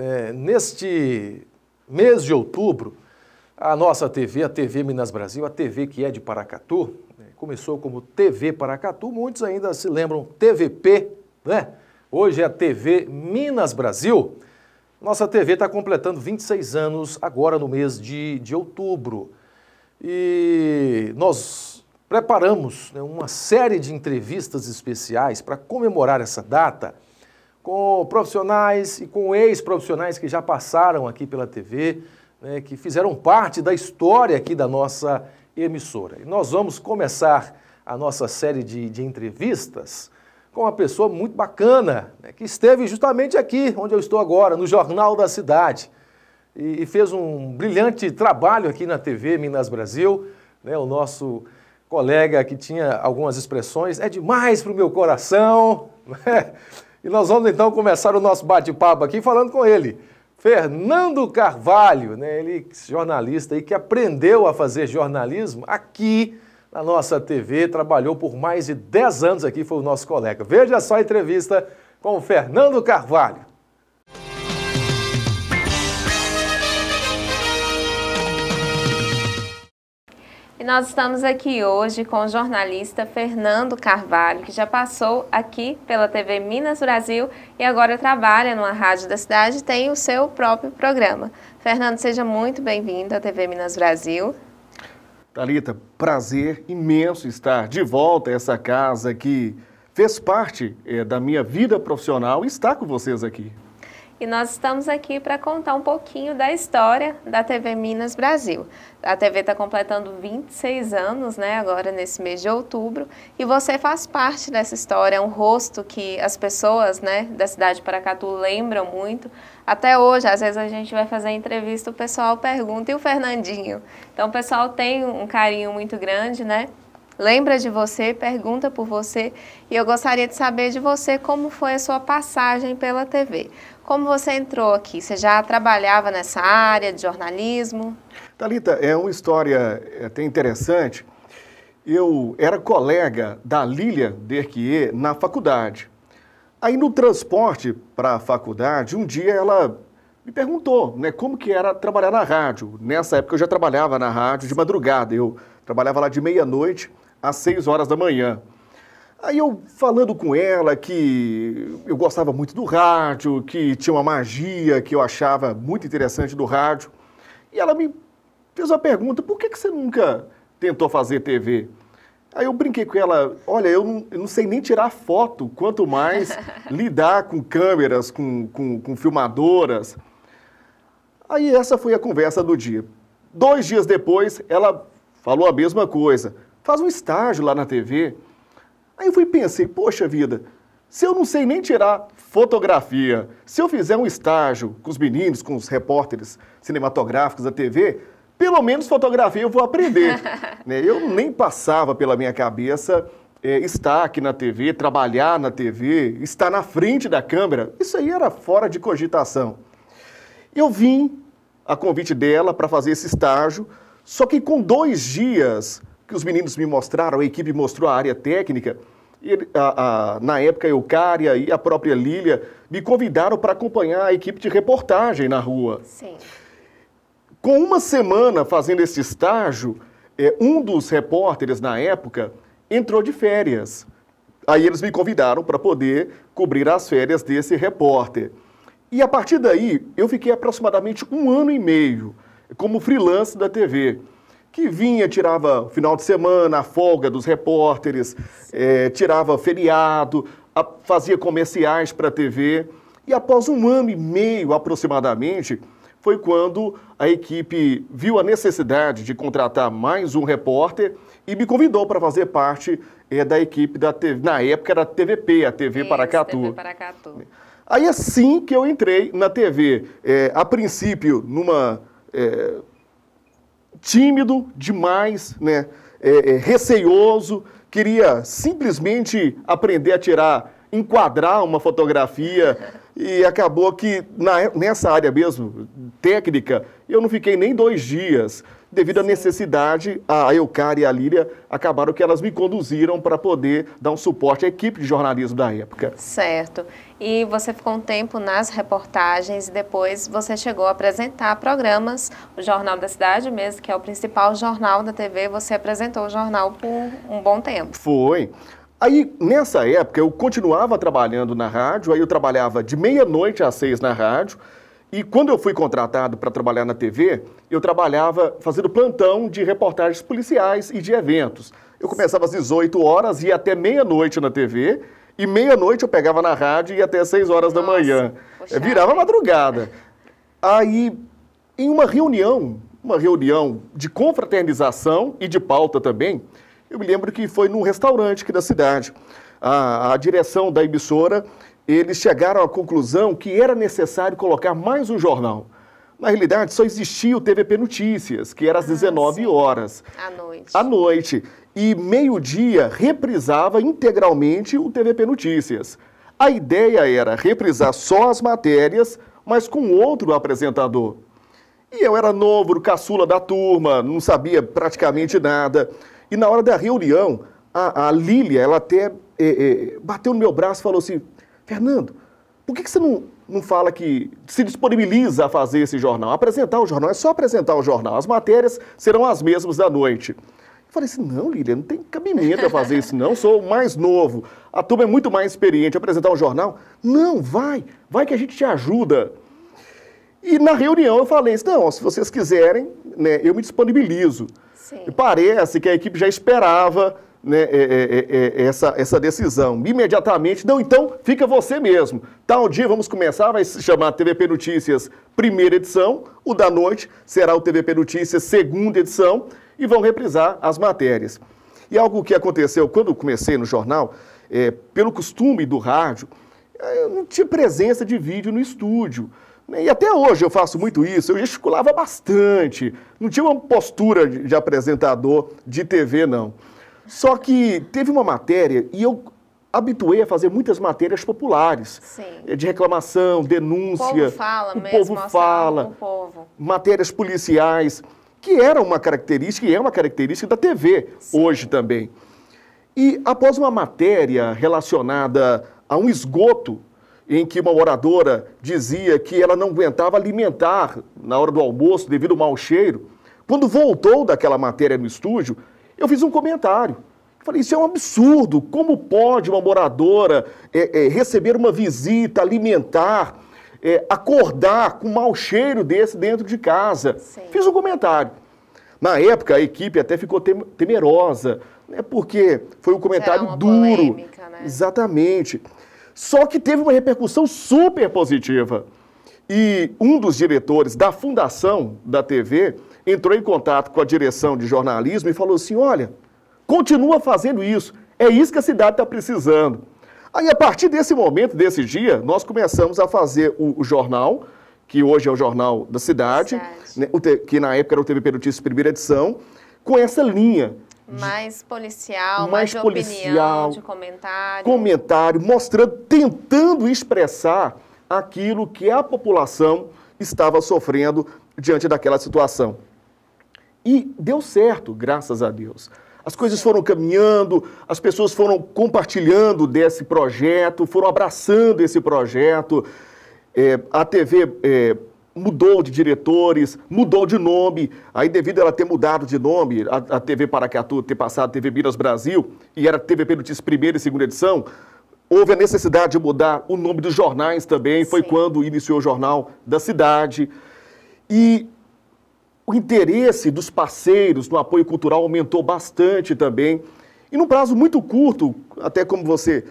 É, neste mês de outubro, a nossa TV, a TV Minas Brasil, a TV que é de Paracatu, né, começou como TV Paracatu, muitos ainda se lembram TVP, né? Hoje é a TV Minas Brasil. Nossa TV está completando 26 anos agora no mês de, de outubro. E nós preparamos né, uma série de entrevistas especiais para comemorar essa data com profissionais e com ex-profissionais que já passaram aqui pela TV, né, que fizeram parte da história aqui da nossa emissora. E nós vamos começar a nossa série de, de entrevistas com uma pessoa muito bacana, né, que esteve justamente aqui, onde eu estou agora, no Jornal da Cidade, e, e fez um brilhante trabalho aqui na TV Minas Brasil, né, o nosso colega que tinha algumas expressões, é demais para o meu coração, né? E nós vamos então começar o nosso bate-papo aqui falando com ele, Fernando Carvalho, né? ele é jornalista e que aprendeu a fazer jornalismo aqui na nossa TV, trabalhou por mais de 10 anos aqui, foi o nosso colega. Veja só a entrevista com o Fernando Carvalho. nós estamos aqui hoje com o jornalista Fernando Carvalho, que já passou aqui pela TV Minas Brasil e agora trabalha numa rádio da cidade e tem o seu próprio programa. Fernando, seja muito bem-vindo à TV Minas Brasil. Talita, prazer imenso estar de volta a essa casa que fez parte é, da minha vida profissional e está com vocês aqui e nós estamos aqui para contar um pouquinho da história da TV Minas Brasil. A TV está completando 26 anos, né, agora nesse mês de outubro, e você faz parte dessa história, é um rosto que as pessoas, né, da cidade de Paracatu lembram muito. Até hoje, às vezes a gente vai fazer entrevista, o pessoal pergunta, e o Fernandinho? Então o pessoal tem um carinho muito grande, né, lembra de você, pergunta por você e eu gostaria de saber de você como foi a sua passagem pela TV. Como você entrou aqui? Você já trabalhava nessa área de jornalismo? Talita, é uma história é, até interessante. Eu era colega da Lilia Derquier na faculdade. Aí no transporte para a faculdade, um dia ela me perguntou né, como que era trabalhar na rádio. Nessa época eu já trabalhava na rádio de madrugada, eu trabalhava lá de meia-noite às 6 horas da manhã. Aí eu falando com ela que eu gostava muito do rádio, que tinha uma magia que eu achava muito interessante do rádio. E ela me fez uma pergunta: por que, que você nunca tentou fazer TV? Aí eu brinquei com ela: olha, eu não, eu não sei nem tirar foto, quanto mais lidar com câmeras, com, com, com filmadoras. Aí essa foi a conversa do dia. Dois dias depois, ela falou a mesma coisa faz um estágio lá na TV. Aí eu fui e pensei, poxa vida, se eu não sei nem tirar fotografia, se eu fizer um estágio com os meninos, com os repórteres cinematográficos da TV, pelo menos fotografia eu vou aprender. né? Eu nem passava pela minha cabeça é, estar aqui na TV, trabalhar na TV, estar na frente da câmera. Isso aí era fora de cogitação. Eu vim a convite dela para fazer esse estágio, só que com dois dias que os meninos me mostraram, a equipe mostrou a área técnica, e, a, a, na época, eu, Eucária e a própria Lília me convidaram para acompanhar a equipe de reportagem na rua. Sim. Com uma semana fazendo esse estágio, é, um dos repórteres na época entrou de férias. Aí eles me convidaram para poder cobrir as férias desse repórter. E a partir daí, eu fiquei aproximadamente um ano e meio como freelance da TV que vinha, tirava o final de semana, a folga dos repórteres, é, tirava feriado, a, fazia comerciais para a TV. E após um ano e meio aproximadamente, foi quando a equipe viu a necessidade de contratar mais um repórter e me convidou para fazer parte é, da equipe da TV. Na época era a TVP, a TV Isso, Paracatu. TV Paracatu. Aí assim que eu entrei na TV, é, eh, a princípio numa é, tímido demais, né? É, é, receioso, queria simplesmente aprender a tirar, enquadrar uma fotografia e acabou que na, nessa área mesmo, técnica, eu não fiquei nem dois dias devido à necessidade, a Eucar e a Líria acabaram que elas me conduziram para poder dar um suporte à equipe de jornalismo da época. Certo. E você ficou um tempo nas reportagens e depois você chegou a apresentar programas, o Jornal da Cidade mesmo, que é o principal jornal da TV, você apresentou o jornal por um bom tempo. Foi. Aí, nessa época, eu continuava trabalhando na rádio, aí eu trabalhava de meia-noite às seis na rádio, e quando eu fui contratado para trabalhar na TV, eu trabalhava fazendo plantão de reportagens policiais e de eventos. Eu começava às 18 horas, ia até meia-noite na TV, e meia-noite eu pegava na rádio e ia até 6 horas Nossa, da manhã. Poxa, é, Virava madrugada. Aí, em uma reunião, uma reunião de confraternização e de pauta também, eu me lembro que foi num restaurante aqui da cidade. A, a direção da emissora eles chegaram à conclusão que era necessário colocar mais um jornal. Na realidade, só existia o TVP Notícias, que era às ah, 19 sim. horas. À noite. À noite. E meio-dia reprisava integralmente o TVP Notícias. A ideia era reprisar só as matérias, mas com outro apresentador. E eu era novo, caçula da turma, não sabia praticamente nada. E na hora da reunião, a, a Lília, ela até é, é, bateu no meu braço e falou assim: Fernando, por que, que você não, não fala que se disponibiliza a fazer esse jornal? Apresentar o jornal, é só apresentar o jornal. As matérias serão as mesmas da noite. Eu falei assim, não, Lília, não tem cabimento eu fazer isso, não. Sou mais novo. A turma é muito mais experiente. Apresentar um jornal? Não, vai. Vai que a gente te ajuda. E na reunião eu falei assim, não, se vocês quiserem, né, eu me disponibilizo. Sim. E parece que a equipe já esperava né, é, é, é, essa, essa decisão. Imediatamente, não, então fica você mesmo. Tal dia vamos começar, vai se chamar TVP Notícias primeira edição, o da noite será o TVP Notícias segunda edição e vão reprisar as matérias. E algo que aconteceu quando comecei no jornal, pelo costume do rádio, eu não tinha presença de vídeo no estúdio. E até hoje eu faço muito isso, eu gesticulava bastante, não tinha uma postura de, de apresentador de TV, não. Só que teve uma matéria, e eu habituei a fazer muitas matérias populares, Sim. É, de reclamação, denúncia. O povo fala o mesmo, povo assim, fala, o povo. matérias policiais, que era uma característica e é uma característica da TV Sim. hoje também. E após uma matéria relacionada a um esgoto em que uma moradora dizia que ela não aguentava alimentar na hora do almoço devido ao mau cheiro, quando voltou daquela matéria no estúdio, eu fiz um comentário. Falei, isso é um absurdo. Como pode uma moradora é, é, receber uma visita alimentar, é, acordar com um mau cheiro desse dentro de casa? Sim. Fiz um comentário. Na época, a equipe até ficou temerosa, né, porque foi um comentário duro. Polêmica, né? Exatamente. Só que teve uma repercussão super positiva. E um dos diretores da fundação da TV entrou em contato com a direção de jornalismo e falou assim: olha, continua fazendo isso, é isso que a cidade está precisando. Aí, a partir desse momento, desse dia, nós começamos a fazer o, o jornal, que hoje é o Jornal da Cidade, né, que na época era o TVP Notícias Primeira Edição, com essa linha. Mais policial, mais, mais de policial, opinião, de comentário. Comentário, mostrando, tentando expressar aquilo que a população estava sofrendo diante daquela situação. E deu certo, graças a Deus. As coisas foram caminhando, as pessoas foram compartilhando desse projeto, foram abraçando esse projeto. É, a TV é, mudou de diretores, mudou de nome. Aí, devido a ela ter mudado de nome, a, a TV Paracatu ter passado a TV Minas Brasil, e era TVP Notícias primeira e segunda edição, houve a necessidade de mudar o nome dos jornais também. Foi Sim. quando iniciou o Jornal da Cidade. E o interesse dos parceiros no apoio cultural aumentou bastante também. E num prazo muito curto, até como você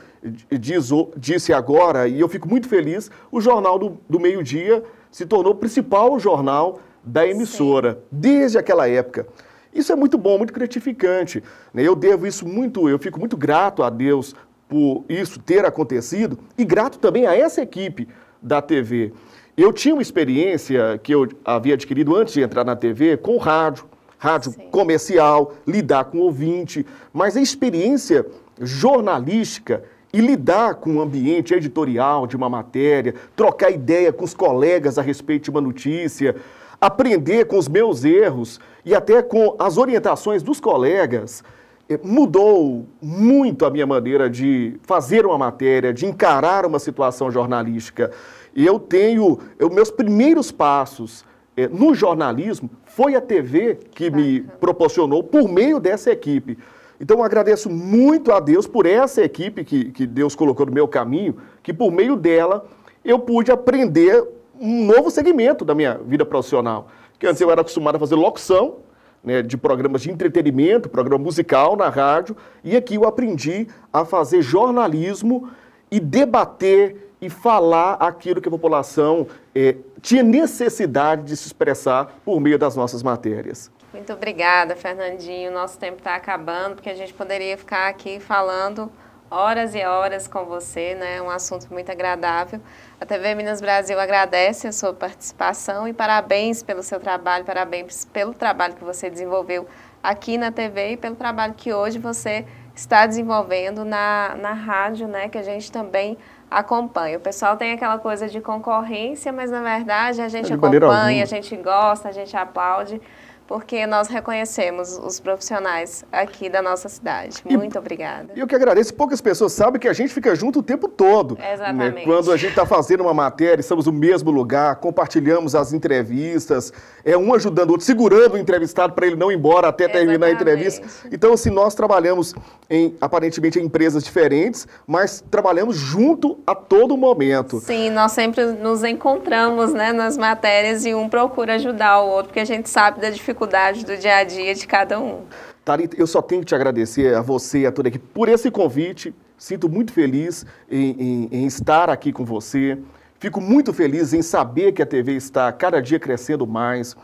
diz, disse agora, e eu fico muito feliz, o Jornal do, do Meio Dia se tornou o principal jornal da emissora, Sim. desde aquela época. Isso é muito bom, muito gratificante. Né? Eu devo isso muito, eu fico muito grato a Deus por isso ter acontecido e grato também a essa equipe da TV. Eu tinha uma experiência que eu havia adquirido antes de entrar na TV com rádio, rádio Sim. comercial, lidar com ouvinte, mas a experiência jornalística e lidar com o ambiente editorial de uma matéria, trocar ideia com os colegas a respeito de uma notícia, aprender com os meus erros e até com as orientações dos colegas eh, mudou muito a minha maneira de fazer uma matéria, de encarar uma situação jornalística. E eu tenho, eu, meus primeiros passos é, no jornalismo foi a TV que me proporcionou por meio dessa equipe. Então eu agradeço muito a Deus por essa equipe que, que Deus colocou no meu caminho, que por meio dela eu pude aprender um novo segmento da minha vida profissional. Que antes eu era acostumado a fazer locução, né, de programas de entretenimento, programa musical na rádio, e aqui eu aprendi a fazer jornalismo e debater e falar aquilo que a população é, tinha necessidade de se expressar por meio das nossas matérias. Muito obrigada, Fernandinho. Nosso tempo está acabando, porque a gente poderia ficar aqui falando horas e horas com você, né? Um assunto muito agradável. A TV Minas Brasil agradece a sua participação e parabéns pelo seu trabalho, parabéns pelo trabalho que você desenvolveu aqui na TV e pelo trabalho que hoje você está desenvolvendo na, na rádio, né? Que a gente também acompanha. O pessoal tem aquela coisa de concorrência, mas na verdade a gente é acompanha, a gente gosta, a gente aplaude porque nós reconhecemos os profissionais aqui da nossa cidade. Muito e, obrigada. E eu que agradeço. Poucas pessoas sabem que a gente fica junto o tempo todo. Né? Exatamente. Né? Quando a gente está fazendo uma matéria, estamos no mesmo lugar, compartilhamos as entrevistas, é um ajudando o outro, segurando o entrevistado para ele não ir embora até Exatamente. terminar a entrevista. Então, assim, nós trabalhamos em, aparentemente, em empresas diferentes, mas trabalhamos junto a todo momento. Sim, nós sempre nos encontramos né, nas matérias e um procura ajudar o outro, porque a gente sabe da dificuldade dificuldades do dia a dia de cada um. Tarita, eu só tenho que te agradecer a você e a toda aqui por esse convite. Sinto muito feliz em, em, em estar aqui com você. Fico muito feliz em saber que a TV está cada dia crescendo mais.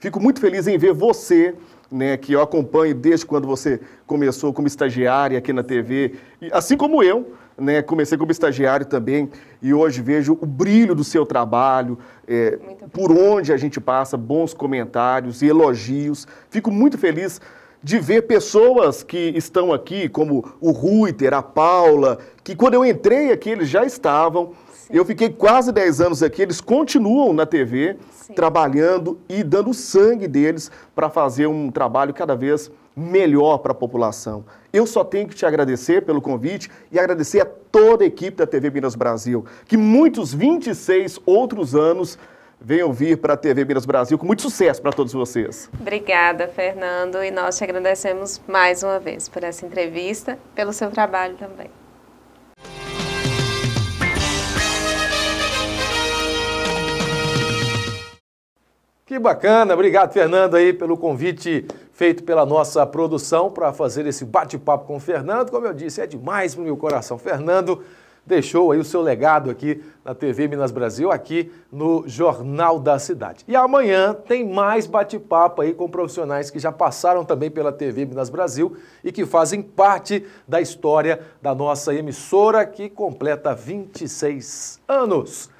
Fico muito feliz em ver você, né, que eu acompanho desde quando você começou como estagiária aqui na TV, assim como eu né? Comecei como estagiário também e hoje vejo o brilho do seu trabalho, é, por onde a gente passa, bons comentários e elogios. Fico muito feliz de ver pessoas que estão aqui, como o Ruiter, a Paula, que quando eu entrei aqui eles já estavam. Sim. Eu fiquei quase 10 anos aqui, eles continuam na TV, Sim. trabalhando e dando sangue deles para fazer um trabalho cada vez mais melhor para a população. Eu só tenho que te agradecer pelo convite e agradecer a toda a equipe da TV Minas Brasil, que muitos 26 outros anos venham vir para a TV Minas Brasil com muito sucesso para todos vocês. Obrigada, Fernando, e nós te agradecemos mais uma vez por essa entrevista, pelo seu trabalho também. Que bacana, obrigado Fernando aí pelo convite feito pela nossa produção para fazer esse bate-papo com o Fernando. Como eu disse, é demais para o meu coração. Fernando deixou aí o seu legado aqui na TV Minas Brasil, aqui no Jornal da Cidade. E amanhã tem mais bate-papo aí com profissionais que já passaram também pela TV Minas Brasil e que fazem parte da história da nossa emissora que completa 26 anos.